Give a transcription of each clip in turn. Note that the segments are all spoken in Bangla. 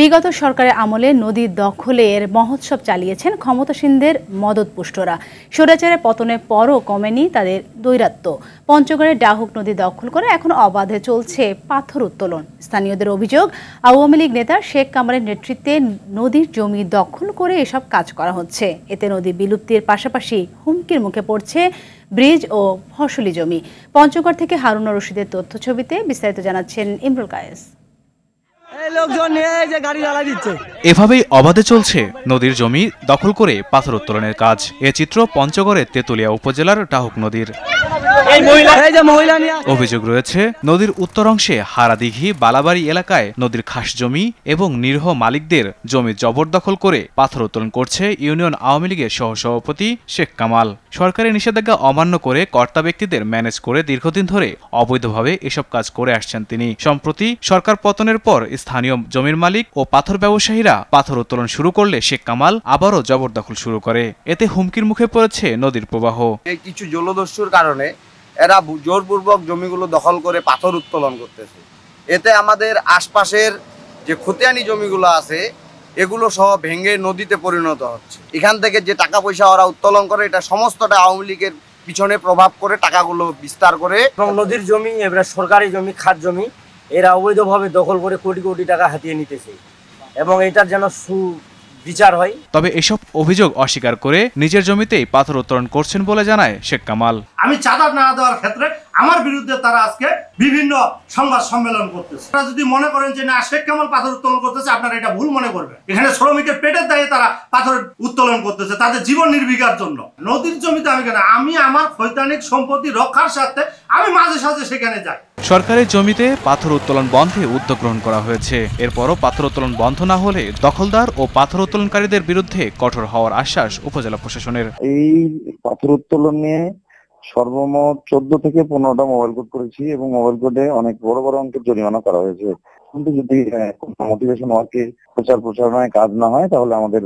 বিগত সরকারের আমলে নদী দখলের মহোৎসব চালিয়েছেন ক্ষমতাসীনদের মদতপুষ্টরা সৌরাচারের পতনের পরও কমেনি তাদের দৈরাত্ম পঞ্চগড়ের ডাহুক নদী দখল করে এখন অবাধে চলছে পাথর উত্তোলন স্থানীয়দের অভিযোগ আওয়ামী লীগ নেতা শেখ কামারের নেতৃত্বে নদীর জমি দখল করে এসব কাজ করা হচ্ছে এতে নদী বিলুপ্তির পাশাপাশি হুমকির মুখে পড়ছে ব্রিজ ও ফসলি জমি পঞ্চগড় থেকে হারুন রশিদের তথ্য ছবিতে বিস্তারিত জানাচ্ছেন ইমরুল কায়েস এভাবেই অবাধে চলছে নদীর জমি দখল করে পাথর উত্তোলনের কাজ এ চিত্র পঞ্চগড়ের তেতুলিয়া উপজেলার টাহুক নদীর অভিযোগ রয়েছে নদীর উত্তর অংশে হারাদিঘি বালাবাড়ি এলাকায় নদীর খাস জমি এবং নিরীহ মালিকদের জমি জবরদখল করে পাথর উত্তোলন করছে ইউনিয়ন আওয়ামী লীগের সহসভাপতি শেখ কামাল সরকারি নিষেধাজ্ঞা অমান্য করে কর্তা ব্যক্তিদের ম্যানেজ করে দীর্ঘদিন ধরে অবৈধভাবে এসব কাজ করে আসছেন তিনি সম্প্রতি সরকার পতনের পর স্থানীয় জমির মালিক ও পাথর ব্যবসায়ীরা পাথর উত্তোলন শুরু করলে শেখ কামাল আবারও জবরদখল শুরু করে এতে হুমকির মুখে পড়েছে নদীর প্রবাহ কিছু জলদস্যুর কারণে এরা জোরপূর্বক জমিগুলো দখল করে পাথর উত্তোলন করতেছে এতে আমাদের আশপাশের যে খতিয়ানি জমিগুলো আছে এগুলো সহ ভেঙে নদীতে পরিণত হচ্ছে এখান থেকে যে টাকা পয়সা ওরা উত্তোলন করে এটা সমস্তটা আওয়ামী লীগের পিছনে প্রভাব করে টাকাগুলো বিস্তার করে এবং নদীর জমি এবার সরকারি জমি খাদ জমি এরা অবৈধভাবে দখল করে কোটি কোটি টাকা হাতিয়ে নিতেছে এবং এটার যেন সু বিচার হয় তবে এসব অভিযোগ অস্বীকার করে নিজের জমিতেই পাথর উত্তোলন করছেন বলে জানায় শেখ কামাল আমি চাঁদা না দেওয়ার ক্ষেত্রে আমার বিরুদ্ধে তারা আজকে বিভিন্ন সংবাদ সম্মেলন করতেছে তারা যদি মনে করেন যে না শেখ কামাল পাথর উত্তোলন করতেছে আপনারা এটা ভুল মনে করবেন এখানে শ্রমিকের পেটের দায়ে তারা পাথর উত্তোলন করতেছে তাদের জীবন নির্বিকার জন্য নদীর জমিতে আমি কেন আমি আমার ফৈতানিক সম্পত্তি রক্ষার স্বার্থে আমি মাঝে সাঝে সেখানে যাই সরকারের জমিতে পাথর উত্তোলন বন্ধে উদ্যোগ গ্রহণ করা হয়েছে এরপরও পাথর উত্তোলন বন্ধ না হলে দখলদার ও পাথর উত্তোলনকারীদের বিরুদ্ধে কঠোর হওয়ার আশ্বাস উপজেলা প্রশাসনের এই পাথর উত্তোলন নিয়ে সর্বমোট চোদ্দ থেকে পনেরোটা মোবাইল কোড করেছি এবং মোবাইল কোডে অনেক বড় বড় অঙ্কের জরিমানা করা হয়েছে কিন্তু যদি মোটিভেশন ওয়ার্কে প্রচার প্রচারণায় কাজ না হয় তাহলে আমাদের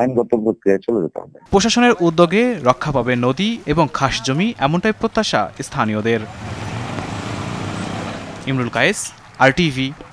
আইনগত প্রক্রিয়ায় চলে যেতে হবে প্রশাসনের উদ্যোগে রক্ষা পাবে নদী এবং খাস জমি এমনটাই প্রত্যাশা স্থানীয়দের Imrul Qais RTV